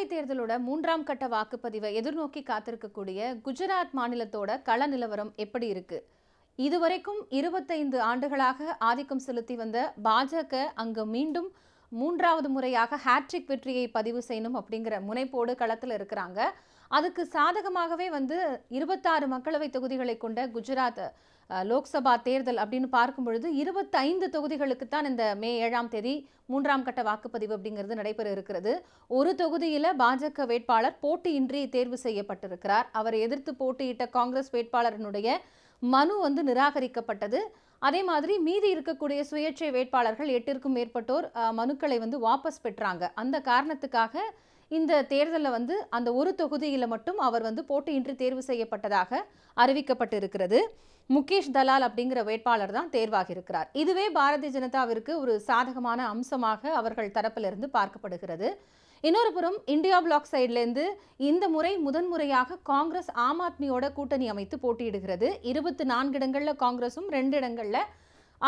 மக்களவைத் தேர்தலோட மூன்றாம் கட்ட வாக்குப்பதிவை எதிர்நோக்கி காத்திருக்கக்கூடிய குஜராத் மாநிலத்தோட கள நிலவரம் எப்படி இருக்கு இதுவரைக்கும் இருபத்தைந்து ஆண்டுகளாக ஆதிக்கம் செலுத்தி வந்த பாஜக அங்கு மீண்டும் மூன்றாவது முறையாக ஹேட்ரிக் வெற்றியை பதிவு செய்யணும் அப்படிங்கிற முனைப்போடு களத்தில் இருக்கிறாங்க அதுக்கு சாதகமாகவே வந்து இருபத்தாறு மக்களவை தொகுதிகளை கொண்ட குஜராத் லோக்சபா தேர்தல் அப்படின்னு பார்க்கும் பொழுது இருபத்தைந்து தொகுதிகளுக்கு தான் இந்த மே ஏழாம் தேதி மூன்றாம் கட்ட வாக்குப்பதிவு அப்படிங்கிறது நடைபெற இருக்கிறது ஒரு தொகுதியில் பாஜக வேட்பாளர் போட்டியின்றி தேர்வு செய்யப்பட்டிருக்கிறார் அவரை எதிர்த்து போட்டியிட்ட காங்கிரஸ் வேட்பாளரனுடைய மனு வந்து நிராகரிக்கப்பட்டது அதே மாதிரி மீதி இருக்கக்கூடிய சுயேட்சை வேட்பாளர்கள் எட்டிற்கும் மேற்பட்டோர் மனுக்களை வந்து வாபஸ் பெற்றாங்க அந்த காரணத்துக்காக இந்த தேர்தலில் வந்து அந்த ஒரு தொகுதியில் மட்டும் அவர் வந்து போட்டியின்றி தேர்வு செய்யப்பட்டதாக அறிவிக்கப்பட்டிருக்கிறது முகேஷ் தலால் அப்படிங்கிற வேட்பாளர் தான் தேர்வாகியிருக்கிறார் இதுவே பாரதிய ஜனதாவிற்கு ஒரு சாதகமான அம்சமாக அவர்கள் தரப்பிலிருந்து பார்க்கப்படுகிறது இன்னொரு புறம் இந்தியா பிளாக் சைட்லேருந்து இந்த முறை முதன்முறையாக காங்கிரஸ் ஆம் ஆத்மியோட கூட்டணி அமைத்து போட்டியிடுகிறது இருபத்தி நான்கு இடங்களில் காங்கிரஸும் ரெண்டு இடங்களில்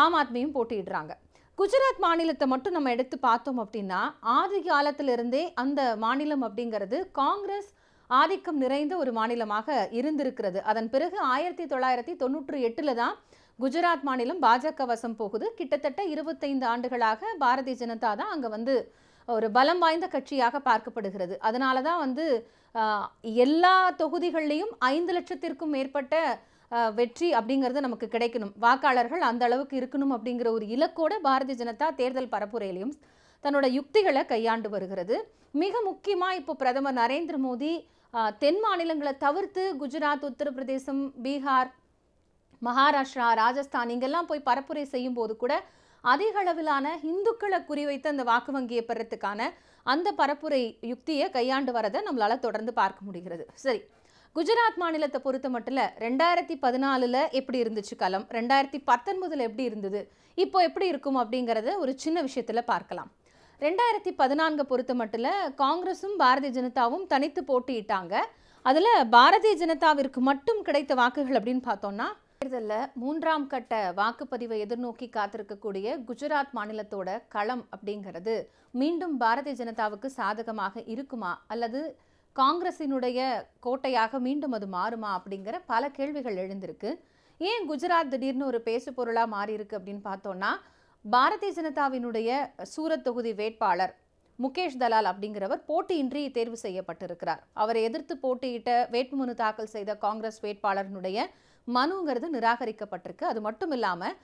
ஆம் ஆத்மியும் போட்டியிடுறாங்க குஜராத் மாநிலத்தை மட்டும் நம்ம எடுத்து பார்த்தோம் அப்படின்னா ஆதி காலத்திலிருந்தே அந்த மாநிலம் அப்படிங்கிறது காங்கிரஸ் ஆதிக்கம் நிறைந்த ஒரு மாநிலமாக இருந்திருக்கிறது அதன் பிறகு ஆயிரத்தி தொள்ளாயிரத்தி தொண்ணூற்றி எட்டில் தான் குஜராத் மாநிலம் பாஜக வசம் போகுது கிட்டத்தட்ட இருபத்தைந்து ஆண்டுகளாக பாரதிய ஜனதா தான் அங்கே வந்து ஒரு பலம் வாய்ந்த கட்சியாக பார்க்கப்படுகிறது அதனால தான் வந்து எல்லா தொகுதிகள்லேயும் ஐந்து லட்சத்திற்கும் மேற்பட்ட வெற்றி அப்படிங்கிறது நமக்கு கிடைக்கணும் வாக்காளர்கள் அந்த அளவுக்கு இருக்கணும் அப்படிங்கிற ஒரு இலக்கோட பாரதிய ஜனதா தேர்தல் பரப்புரையிலையும் தன்னோட யுக்திகளை கையாண்டு வருகிறது மிக முக்கியமாக இப்போ பிரதமர் நரேந்திர மோடி தென் மாநிலங்களை தவிர்த்து குஜராத் உத்தரப்பிரதேசம் பீகார் மகாராஷ்டிரா ராஜஸ்தான் இங்கெல்லாம் போய் பரப்புரை செய்யும் போது கூட அதிக அளவிலான இந்துக்களை குறிவைத்து அந்த வாக்கு வங்கியை பெறத்துக்கான அந்த பரப்புரை யுக்தியை கையாண்டு வரதை நம்மளால் தொடர்ந்து பார்க்க முடிகிறது சரி குஜராத் மாநிலத்தை பொறுத்த மட்டும் ரெண்டாயிரத்தி பதினாலில் எப்படி இருந்துச்சு களம் ரெண்டாயிரத்தி பத்தொன்பதில் எப்படி இருந்தது இப்போ எப்படி இருக்கும் அப்படிங்கிறத ஒரு சின்ன விஷயத்தில் பார்க்கலாம் ரெண்டாயிரத்தி பதினான்கை பொறுத்த மட்டும் காங்கிரஸும் பாரதிய ஜனதாவும் தனித்து போட்டியிட்டாங்க அதில் பாரதிய ஜனதாவிற்கு மட்டும் கிடைத்த வாக்குகள் அப்படின்னு பார்த்தோம்னா தேர்தலில் மூன்றாம் கட்ட வாக்குப்பதிவை எதிர்நோக்கி காத்திருக்கக்கூடிய குஜராத் மாநிலத்தோட களம் அப்படிங்கிறது மீண்டும் பாரதிய ஜனதாவுக்கு சாதகமாக இருக்குமா அல்லது காங்கிரசினுடைய கோட்டையாக மீண்டும் அது மாறுமா அப்படிங்கிற பல கேள்விகள் எழுந்திருக்கு ஏன் குஜராத் திடீர்னு ஒரு பேசு பொருளாக மாறியிருக்கு அப்படின்னு பார்த்தோன்னா பாரதிய ஜனதாவினுடைய சூரத் தொகுதி வேட்பாளர் முகேஷ் தலால் அப்படிங்கிறவர் போட்டியின்றி தேர்வு செய்யப்பட்டிருக்கிறார் அவரை எதிர்த்து போட்டியிட்ட வேட்புமனு தாக்கல் செய்த காங்கிரஸ் வேட்பாளர்னுடைய மனுங்கிறது நிராகரிக்கப்பட்டிருக்கு அது மட்டும் இல்லாமல்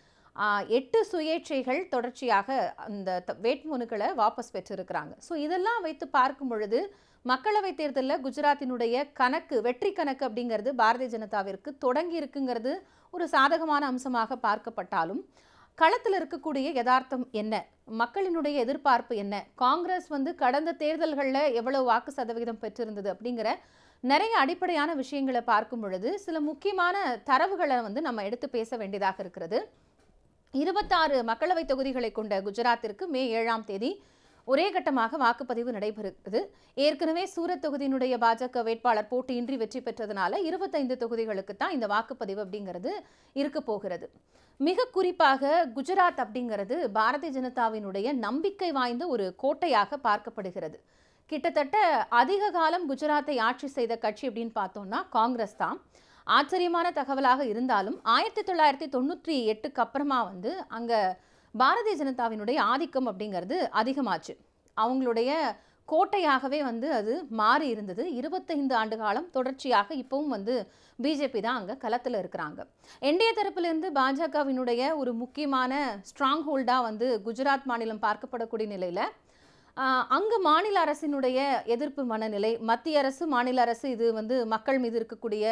எட்டு சுயேட்சைகள் தொடர்ச்சியாக அந்த வேட்புமனுக்களை வாபஸ் பெற்றிருக்கிறாங்க ஸோ இதெல்லாம் வைத்து பார்க்கும் பொழுது மக்களவை தேர்தலில் குஜராத்தினுடைய கணக்கு வெற்றி கணக்கு அப்படிங்கிறது பாரதிய ஜனதாவிற்கு தொடங்கி இருக்குங்கிறது ஒரு சாதகமான அம்சமாக பார்க்கப்பட்டாலும் களத்தில் இருக்கக்கூடிய யதார்த்தம் என்ன மக்களினுடைய எதிர்பார்ப்பு என்ன காங்கிரஸ் வந்து கடந்த தேர்தல்களில் எவ்வளவு வாக்கு சதவிகிதம் பெற்றிருந்தது அப்படிங்கிற நிறைய அடிப்படையான விஷயங்களை பார்க்கும் பொழுது சில முக்கியமான தரவுகளை வந்து நம்ம எடுத்து பேச வேண்டியதாக இருக்கிறது இருபத்தாறு மக்களவை தொகுதிகளை கொண்ட குஜராத்திற்கு மே ஏழாம் தேதி ஒரே கட்டமாக வாக்குப்பதிவு நடைபெறுகிறது ஏற்கனவே சூரத் தொகுதியினுடைய பாஜக வேட்பாளர் போட்டியின்றி வெற்றி பெற்றதுனால இருபத்தைந்து தொகுதிகளுக்கு தான் இந்த வாக்குப்பதிவு அப்படிங்கிறது இருக்க போகிறது மிக குறிப்பாக குஜராத் அப்படிங்கிறது பாரதிய ஜனதாவினுடைய நம்பிக்கை வாய்ந்த ஒரு கோட்டையாக பார்க்கப்படுகிறது கிட்டத்தட்ட அதிக காலம் குஜராத்தை ஆட்சி செய்த கட்சி அப்படின்னு பார்த்தோம்னா காங்கிரஸ் தான் ஆச்சரியமான தகவலாக இருந்தாலும் ஆயிரத்தி தொள்ளாயிரத்தி தொண்ணூற்றி எட்டுக்கு அப்புறமா வந்து அங்கே பாரதிய ஜனதாவினுடைய ஆதிக்கம் அப்படிங்கிறது அதிகமாச்சு அவங்களுடைய கோட்டையாகவே வந்து அது மாறி இருந்தது இருபத்தைந்து ஆண்டு காலம் தொடர்ச்சியாக இப்பவும் வந்து பிஜேபி தான் அங்கே களத்தில் இருக்கிறாங்க என்டிஏ தரப்பிலிருந்து பாஜகவினுடைய ஒரு முக்கியமான ஸ்ட்ராங் ஹோல்டாக வந்து குஜராத் மாநிலம் பார்க்கப்படக்கூடிய நிலையில் அங்கு மாநில அரசினுடைய எதிர்ப்பு மனநிலை மத்திய அரசு மாநில அரசு இது வந்து மக்கள் மீது இருக்கக்கூடிய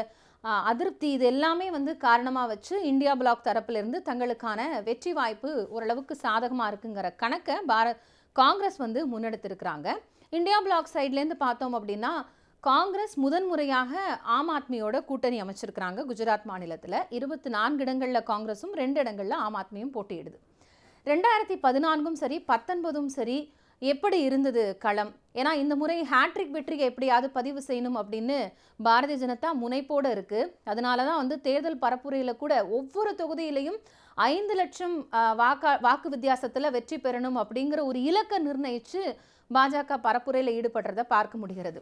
அதிருப்தி இது எல்லாமே வந்து காரணமாக வச்சு இந்தியா பிளாக் தரப்பிலிருந்து தங்களுக்கான வெற்றி வாய்ப்பு ஓரளவுக்கு சாதகமாக இருக்குங்கிற கணக்கை பாரத் காங்கிரஸ் வந்து முன்னெடுத்திருக்கிறாங்க இந்தியா பிளாக் சைட்லேருந்து பார்த்தோம் அப்படின்னா காங்கிரஸ் முதன்முறையாக ஆம் ஆத்மியோட கூட்டணி அமைச்சிருக்கிறாங்க குஜராத் மாநிலத்தில் இருபத்தி நான்கு இடங்களில் காங்கிரஸும் ரெண்டு இடங்களில் ஆம் ஆத்மியும் போட்டியிடுது ரெண்டாயிரத்தி பதினான்கும் சரி பத்தொன்பதும் சரி எப்படி இருந்தது களம் ஏன்னா இந்த முறை ஹேட்ரிக் வெற்றியை எப்படியாவது பதிவு செய்யணும் அப்படின்னு பாரதிய ஜனதா முனைப்போடு இருக்குது அதனால தான் வந்து தேர்தல் பரப்புரையில் கூட ஒவ்வொரு தொகுதியிலையும் ஐந்து லட்சம் வாக்கா வாக்கு வித்தியாசத்தில் வெற்றி பெறணும் அப்படிங்கிற ஒரு இலக்கை நிர்ணயித்து பாஜக பரப்புரையில் ஈடுபடுறத பார்க்க முடிகிறது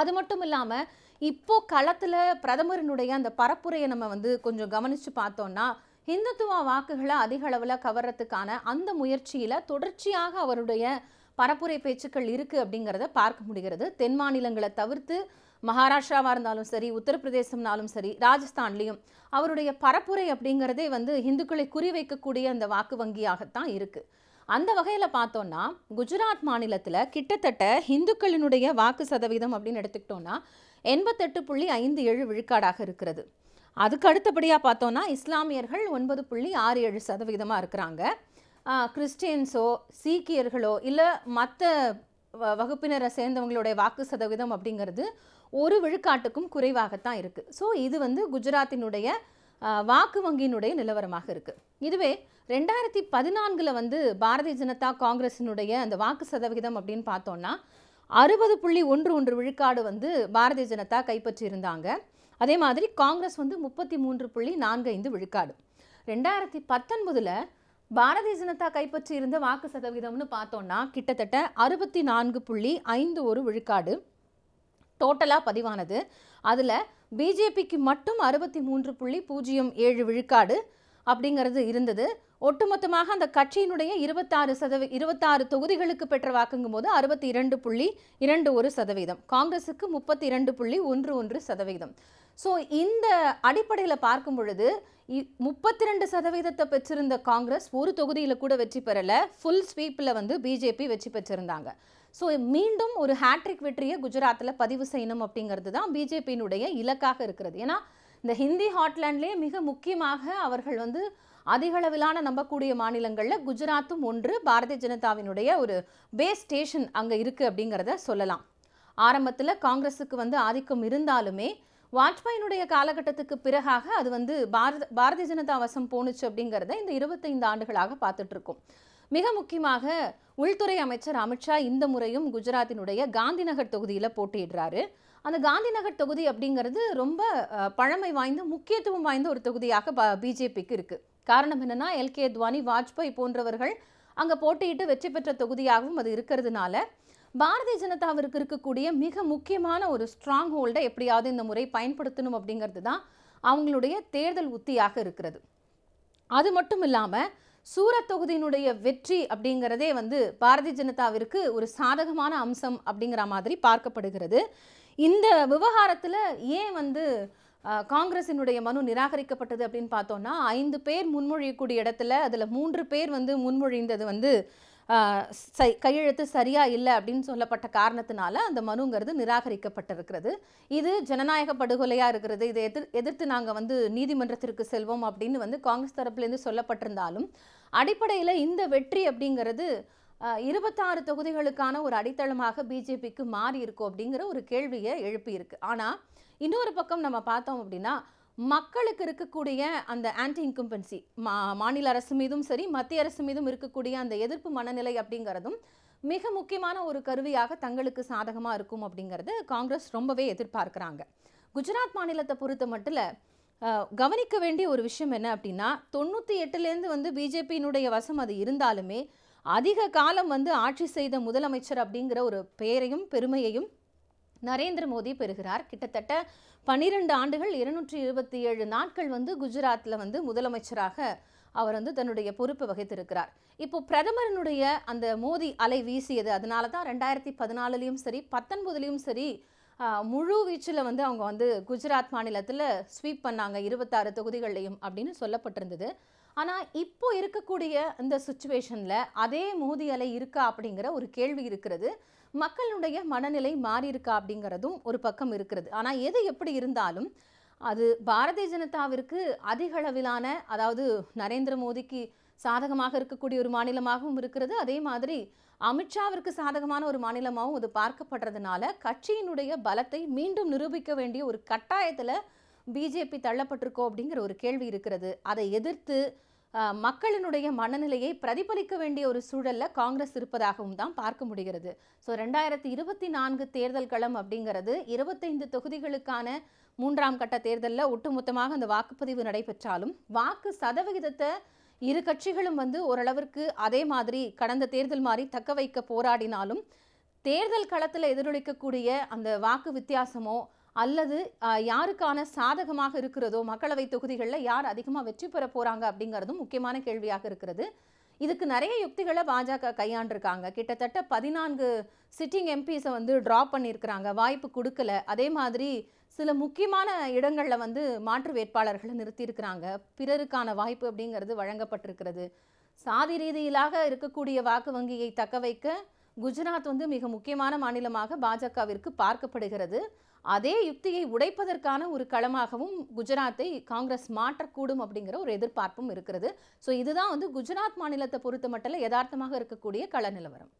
அது மட்டும் இல்லாமல் இப்போ களத்தில் பிரதமரினுடைய அந்த பரப்புரையை நம்ம வந்து கொஞ்சம் கவனித்து பார்த்தோன்னா ஹிந்துத்துவ வாக்குகளை அதிகளவில் கவர்றதுக்கான அந்த முயற்சியில் தொடர்ச்சியாக அவருடைய பரப்புரை பேச்சுக்கள் இருக்குது அப்படிங்கிறத பார்க்க முடிகிறது தென் மாநிலங்களை தவிர்த்து மகாராஷ்டிராவாக இருந்தாலும் சரி உத்தரப்பிரதேசம்னாலும் சரி ராஜஸ்தான்லேயும் அவருடைய பரப்புரை அப்படிங்கிறதே வந்து இந்துக்களை குறிவைக்கக்கூடிய அந்த வாக்கு வங்கியாகத்தான் இருக்குது அந்த வகையில் பார்த்தோன்னா குஜராத் மாநிலத்தில் கிட்டத்தட்ட இந்துக்களினுடைய வாக்கு சதவீதம் அப்படின்னு எடுத்துக்கிட்டோன்னா எண்பத்தெட்டு புள்ளி ஐந்து ஏழு விழுக்காடாக இருக்கிறது அதுக்கு அடுத்தபடியாக பார்த்தோன்னா இஸ்லாமியர்கள் ஒன்பது புள்ளி ஆறு ஏழு சதவீதமாக இருக்கிறாங்க கிறிஸ்டியன்ஸோ சீக்கியர்களோ இல்லை மற்ற வகுப்பினரை சேர்ந்தவங்களுடைய வாக்கு சதவீதம் அப்படிங்கிறது ஒரு விழுக்காட்டுக்கும் குறைவாகத்தான் இருக்குது ஸோ இது வந்து குஜராத்தினுடைய வாக்கு வங்கியினுடைய நிலவரமாக இருக்குது இதுவே ரெண்டாயிரத்தி பதினான்கில் வந்து பாரதிய ஜனதா காங்கிரஸினுடைய அந்த வாக்கு சதவிகிதம் அப்படின்னு பார்த்தோன்னா அறுபது புள்ளி ஒன்று ஒன்று விழுக்காடு வந்து பாரதிய ஜனதா கைப்பற்றியிருந்தாங்க அதே மாதிரி காங்கிரஸ் வந்து முப்பத்தி மூன்று புள்ளி நான்கு ஐந்து விழுக்காடு ரெண்டாயிரத்தி பத்தொன்பதில் பாரதிய ஜனதா கைப்பற்றி இருந்த வாக்கு சதவீதம்னு பார்த்தோம்னா கிட்டத்தட்ட அறுபத்தி நான்கு புள்ளி ஐந்து ஒரு விழுக்காடு டோட்டலாக பதிவானது அதில் பிஜேபிக்கு மட்டும் அறுபத்தி மூன்று புள்ளி பூஜ்ஜியம் ஏழு விழுக்காடு அப்படிங்கிறது இருந்தது ஒட்டுமொத்தமாக அந்த கட்சியினுடைய இருபத்தாறு சதவீ இருபத்தாறு தொகுதிகளுக்கு பெற்ற வாக்குங்கும் போது அறுபத்தி இரண்டு புள்ளி இரண்டு ஒரு சதவீதம் காங்கிரஸுக்கு முப்பத்தி இரண்டு புள்ளி ஒன்று ஒன்று சதவீதம் ஸோ இந்த அடிப்படையில் பார்க்கும் பொழுது முப்பத்தி ரெண்டு சதவீதத்தை பெற்றிருந்த காங்கிரஸ் ஒரு தொகுதியில் கூட வெற்றி பெறலை ஃபுல் ஸ்வீப்பில் வந்து பிஜேபி வெற்றி பெற்றிருந்தாங்க ஸோ மீண்டும் ஒரு ஹேட்ரிக் வெற்றியை குஜராத்தில் பதிவு செய்யணும் அப்படிங்கிறது தான் பிஜேபியினுடைய இலக்காக இருக்கிறது ஏன்னா இந்த ஹிந்தி ஹாட்லேண்ட்லேயே மிக முக்கியமாக அவர்கள் வந்து அதிகளவிலான நம்பக்கூடிய மாநிலங்களில் குஜராத்தும் ஒன்று பாரதிய ஜனதாவினுடைய ஒரு பேஸ் ஸ்டேஷன் அங்கே இருக்குது அப்படிங்கிறத சொல்லலாம் ஆரம்பத்தில் காங்கிரஸுக்கு வந்து ஆதிக்கம் இருந்தாலுமே வாஜ்பாயினுடைய காலகட்டத்துக்கு பிறகாக அது வந்து பாரத பாரதிய ஜனதா வசம் போணுச்சு அப்படிங்கிறத இந்த இருபத்தைந்து ஆண்டுகளாக பார்த்துட்ருக்கோம் மிக முக்கியமாக உள்துறை அமைச்சர் அமித்ஷா இந்த முறையும் குஜராத்தினுடைய காந்திநகர் தொகுதியில் போட்டியிடுறாரு அந்த காந்திநகர் தொகுதி அப்படிங்கிறது ரொம்ப பழமை வாய்ந்த முக்கியத்துவம் வாய்ந்த ஒரு தொகுதியாக ப பிஜேபிக்கு இருக்குது காரணம் என்னென்னா எல்கே அத்வானி வாஜ்பாய் போன்றவர்கள் அங்கே போட்டியிட்டு வெற்றி பெற்ற தொகுதியாகவும் அது இருக்கிறதுனால பாரதிய ஜனதாவிற்கு இருக்கக்கூடிய மிக முக்கியமான ஒரு ஸ்ட்ராங் ஹோல்டை எப்படியாவது இந்த முறை பயன்படுத்தணும் அப்படிங்கிறது தான் அவங்களுடைய தேர்தல் உத்தியாக இருக்கிறது அது மட்டும் இல்லாமல் சூரத் தொகுதியினுடைய வெற்றி அப்படிங்கிறதே வந்து பாரதிய ஜனதாவிற்கு ஒரு சாதகமான அம்சம் அப்படிங்கிற மாதிரி பார்க்கப்படுகிறது இந்த விவகாரத்தில் ஏன் வந்து காங்கிரசினுடைய மனு நிராகரிக்கப்பட்டது அப்படின்னு பார்த்தோன்னா ஐந்து பேர் முன்மொழியக்கூடிய இடத்துல அதில் மூன்று பேர் வந்து முன்மொழிந்தது வந்து கையெழுத்து சரியா இல்லை அப்படின்னு சொல்லப்பட்ட காரணத்தினால அந்த மனுங்கிறது நிராகரிக்கப்பட்டிருக்கிறது இது ஜனநாயக படுகொலையாக இருக்கிறது இதை எதிர் எதிர்த்து நாங்கள் வந்து நீதிமன்றத்திற்கு செல்வோம் அப்படின்னு வந்து காங்கிரஸ் தரப்புலேருந்து சொல்லப்பட்டிருந்தாலும் அடிப்படையில் இந்த வெற்றி அப்படிங்கிறது இருபத்தாறு தொகுதிகளுக்கான ஒரு அடித்தளமாக பிஜேபிக்கு மாறி இருக்கும் அப்படிங்கிற ஒரு கேள்வியை எழுப்பியிருக்கு ஆனால் இன்னொரு பக்கம் நம்ம பார்த்தோம் அப்படின்னா மக்களுக்கு இருக்கக்கூடிய அந்த ஆன்டி இன்கம்பன்சி மா மாநில அரசு மீதும் சரி மத்திய அரசு மீதும் இருக்கக்கூடிய அந்த எதிர்ப்பு மனநிலை அப்படிங்கிறதும் மிக முக்கியமான ஒரு கருவியாக தங்களுக்கு சாதகமாக இருக்கும் அப்படிங்கிறது காங்கிரஸ் ரொம்பவே எதிர்பார்க்குறாங்க குஜராத் மாநிலத்தை பொறுத்த மட்டும் கவனிக்க வேண்டிய ஒரு விஷயம் என்ன அப்படின்னா தொண்ணூற்றி எட்டுலேருந்து வந்து பிஜேபியினுடைய வசம் அது இருந்தாலுமே அதிக காலம் வந்து ஆட்சி செய்த முதலமைச்சர் அப்படிங்கிற ஒரு பெயரையும் பெருமையையும் நரேந்திர மோடி பெறுகிறார் கிட்டத்தட்ட பன்னிரெண்டு ஆண்டுகள் இருநூற்றி இருபத்தி ஏழு நாட்கள் வந்து குஜராத்தில் வந்து முதலமைச்சராக அவர் வந்து தன்னுடைய பொறுப்பு வகித்திருக்கிறார் இப்போ பிரதமரனுடைய அந்த மோதி அலை வீசியது அதனால தான் ரெண்டாயிரத்தி பதினாலுலேயும் சரி பத்தொன்பதுலேயும் சரி முழு வீச்சில் வந்து அவங்க வந்து குஜராத் மாநிலத்தில் ஸ்வீப் பண்ணாங்க இருபத்தாறு தொகுதிகள்லையும் அப்படின்னு சொல்லப்பட்டிருந்தது ஆனால் இப்போ இருக்கக்கூடிய இந்த சுச்சுவேஷனில் அதே மோதியலை இருக்கா அப்படிங்கிற ஒரு கேள்வி இருக்கிறது மக்களுடைய மனநிலை மாறி இருக்கா அப்படிங்கிறதும் ஒரு பக்கம் இருக்கிறது ஆனால் எது எப்படி இருந்தாலும் அது பாரதிய ஜனதாவிற்கு அதிகளவிலான அதாவது நரேந்திர மோடிக்கு சாதகமாக இருக்கக்கூடிய ஒரு மாநிலமாகவும் இருக்கிறது அதே மாதிரி அமித்ஷாவிற்கு சாதகமான ஒரு மாநிலமாகவும் அது பார்க்கப்படுறதுனால கட்சியினுடைய பலத்தை மீண்டும் நிரூபிக்க வேண்டிய ஒரு கட்டாயத்தில் பிஜேபி தள்ளப்பட்டிருக்கோம் அப்படிங்கிற ஒரு கேள்வி இருக்கிறது அதை எதிர்த்து மக்களினுடைய மனநிலையை பிரதிபலிக்க வேண்டிய ஒரு சூழலில் காங்கிரஸ் இருப்பதாகவும் தான் பார்க்க முடிகிறது ஸோ ரெண்டாயிரத்தி இருபத்தி நான்கு தேர்தல் களம் அப்படிங்கிறது இருபத்தைந்து தொகுதிகளுக்கான மூன்றாம் கட்ட தேர்தலில் ஒட்டுமொத்தமாக அந்த வாக்குப்பதிவு நடைபெற்றாலும் வாக்கு சதவிகிதத்தை இரு கட்சிகளும் வந்து ஓரளவிற்கு அதே மாதிரி கடந்த தேர்தல் மாதிரி தக்க வைக்க போராடினாலும் தேர்தல் களத்தில் எதிரொலிக்கக்கூடிய அந்த வாக்கு வித்தியாசமோ அல்லது யாருக்கான சாதகமாக இருக்கிறதோ மக்களவை தொகுதிகளில் யார் அதிகமாக வெற்றி பெற போகிறாங்க அப்படிங்கிறதும் முக்கியமான கேள்வியாக இருக்கிறது இதுக்கு நிறைய யுக்திகளை பாஜக கையாண்டிருக்காங்க கிட்டத்தட்ட பதினான்கு சிட்டிங் எம்பிஸை வந்து ட்ரா பண்ணியிருக்கிறாங்க வாய்ப்பு கொடுக்கல அதே மாதிரி சில முக்கியமான இடங்களில் வந்து மாற்று வேட்பாளர்களை நிறுத்தியிருக்கிறாங்க பிறருக்கான வாய்ப்பு அப்படிங்கிறது வழங்கப்பட்டிருக்கிறது சாதி ரீதியிலாக இருக்கக்கூடிய வாக்கு வங்கியை தக்க வைக்க குஜராத் வந்து மிக முக்கியமான மாநிலமாக பாஜகவிற்கு பார்க்கப்படுகிறது அதே யுக்தியை உடைப்பதற்கான ஒரு களமாகவும் குஜராத்தை காங்கிரஸ் மாற்றக்கூடும் அப்படிங்கிற ஒரு எதிர்பார்ப்பும் இருக்கிறது ஸோ இதுதான் வந்து குஜராத் மாநிலத்தை பொறுத்த மட்டில் யதார்த்தமாக இருக்கக்கூடிய கள நிலவரம்